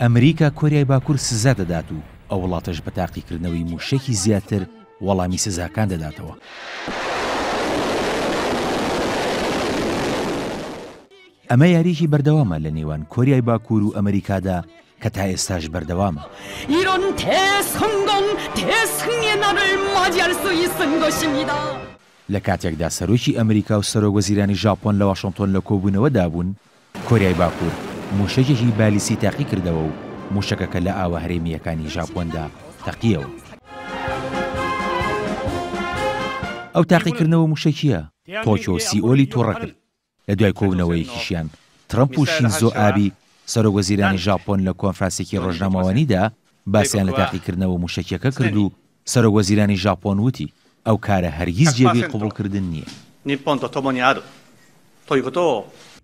ئەمریکا کۆریای باکوور سزا دەدات و ئەو وڵاتەش بە تاقیکردنەوەی موشێکی زیاتر وەڵامی سزاکان دەداتەوە. ئەمە یاریکی بەردەوامە لە نێوان کۆریای باکوور و ئەمریکادا کە تا ئێستاش بەردەوامە. لە کاتێکدا سەرۆکی ئەمریکا و سەرۆ وەزیرانی ژاپۆن لە وااشنتۆن لە کۆبوونەوەدا بوون کۆریای باکوور موشەجێکی بالیسی تاقی کردەوە و موشەکەکە لە ئاوە هەرێمیەکانی ژاپۆندا تەقیەوە ئەو تاقیکردنەوە موشەکیە تۆکیۆ سیئۆلی تۆڕە کرد لە دوای کۆبنەوەیکیشیان ترمپ و شینزۆ ئابی سەرۆگەزیرانی ژاپۆن لە کۆنفرانسێکی ڕۆژنامەوانیدا باسییان لە تاقیکردنەوە موشەکیەکە کرد و سەرۆگەزیرانی ژاپۆن وتی ئەو کارە هەرگیز جێبی قوبڵکردن نییە.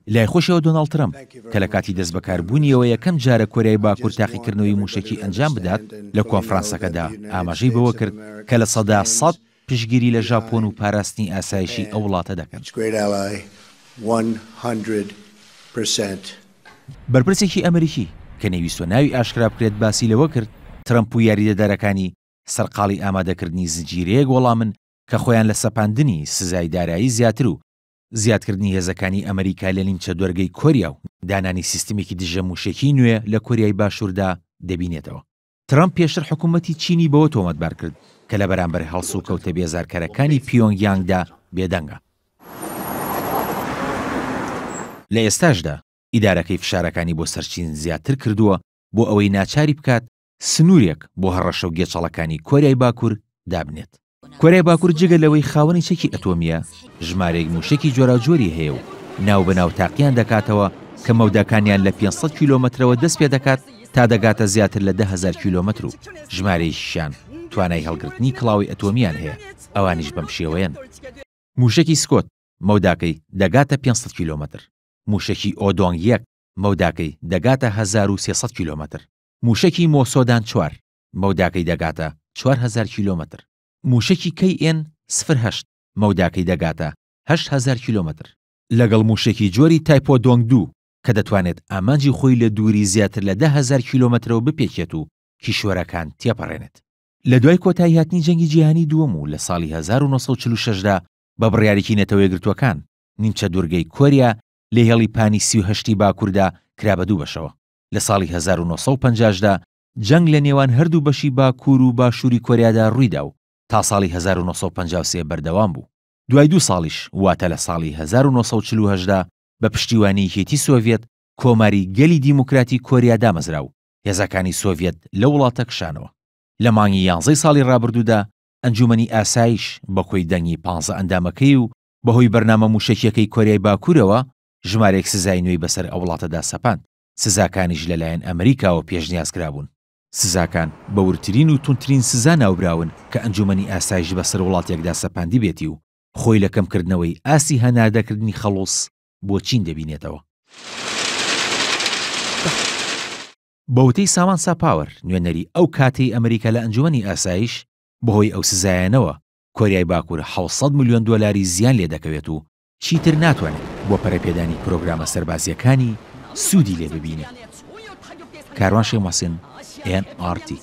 لای خۆشەوە دۆناڵ ترمپ کە لە کاتی دەست بەکاربوونیەوە یەکەم جارە کۆریای باکوور تاقیکردنەوەی موشکی ئەنجام بدات لە کۆفرانسەکەدا ئاماژەی بەوە کرد کە لە سەدا سەد پشگیری لە ژاپۆن و پاراستنی ئاسایشی ئەو وڵاتە دەکەن. بەرپرسێکی ئەمریکی کە نەویستۆ ناوی ئاشکرا بکرێت باسی لەوە کرد ترمپ و یاریدەدارەکانی سەرقاڵی ئامادەکردنی زنجیرەیە گۆڵامن کە خۆیان لە سەپاندنی سزای دارایی زیاتر و زیادکردنی هێزەکانی ئەمریکا لە نیمچە دوەرگەی کۆریا و دانانی سیستمێکی دژە موشێکی نوێ لە کۆریای باشووردا دەبینێتەوە ترامپ پێشتر حکوومەتی چینی بەوە تۆمەتبار کرد کە لە بەرامبەر هەڵسو و کەوتە بێزارکەرەکانی پیۆنگیانگدا بێدەنگە لە ئێستاشدا ئیدارەکەی فشارەکانی بۆ سەرچین زیاتر کردووە بۆ ئەوەی ناچاری بکات سنوورێک بۆ هەڕەشە و گێچەڵەکانی کۆریای باکوور دابنێت کۆریا باکوور جگە لەوەی خاوەنی چەکی ئەتۆمیە ژمارەی موشکی جۆراجۆری هەیە و ناو بەناو تاقییان دەکاتەوە کە مەودەکانیان لە 500 کیلومترەوە دەست پێ دەکات تا دەگاتە زیاتر لە 10هزار کیلومتر و ژمارەیشیان توانای هەڵگرتنی کڵاوی ئەتۆمیان هەیە ئەوانیش بەم شێوەیەن موشکی سکۆت مەوداکەی دەگاتە 500 کیلومتر موشکی ئۆدۆنگ یەک مەوداکەی دەگاتە 1300 کیلومتر موشکی مۆسۆدان چوار مەوداکەی دەگاتە 4هزار کیلومتر موشکی KN سفرهشت مەوداکەی دەگاتە 8هزار کیلومتر لەگەڵ موشێکی جۆری تایپۆ دۆنگ دوو کە دەتوانێت ئامانجی خۆی لە دووری زیاتر لە 10هزار کیلومترەوە بپێکێت و کیشوەرەکان تێپەڕێنێت لە دوای کۆتایی هاتنی جەنگی جیهانی دووەم و لە ساڵی 1946دا بە بڕیارێکی نەتەوەیەگرتوەکان نیمچە دوورگەی کۆریا لە هێڵی پانی سیهشتی باکووردا کرا بە دوو بەشەوە لە ساڵی 1950دا جەنگ لە نێوان هەردوو بەشی باکوور و باشووری کۆریادا ڕوویدا و تا ساڵی 1950 بەردەوام بوو دوای دو ساڵیش واتە لە ساڵی 1940 بە پشتیوانی هێتی سۆڤێت کۆماری گەلی دیموکراتی کۆریا دامەزرا و هێزەکانی سۆڤێت لە وڵاتە کشانەوە لە مانگی یانزەی ساڵی ڕابردوودا ئەنجومنی ئاسایش بەخۆی دەنگی پ ئەندامەکەی و بەهۆی بەرنامە موشەکیەکەی کۆریای باکوورەوە ژمارێک سزای نوێی بەسەر ئەوڵاتەدا سەپاند سزاکانیش لەلایەن ئەمریکاوە پێشنیاز کرابوون سزاکان بە ورترین و تونترین سزا ناوراون کە ئەنجومنی ئاسایش بەسەر وڵاتێکدا سەپاندی بێتی و خۆی لەکەمکردنەوەی ئاسی هەنادەکردنی خەڵۆس بۆ چین دەبینێتەوە. بەوتەی سامان ساپاوەر نوێنەری ئەو کاتی ئەمریکا لە ئەنجومنی ئاسایش بەهۆی ئەو سزایەنەوە کۆریای باکوور 600 میلیۆن دلاری زیان لێ دەکەوێت و چیتر ناتوانێت بۆ پەرەپێدانی پرۆگرامە سەربازیەکانی سوودی لێ ببینێت. Kervan şemasının en artı.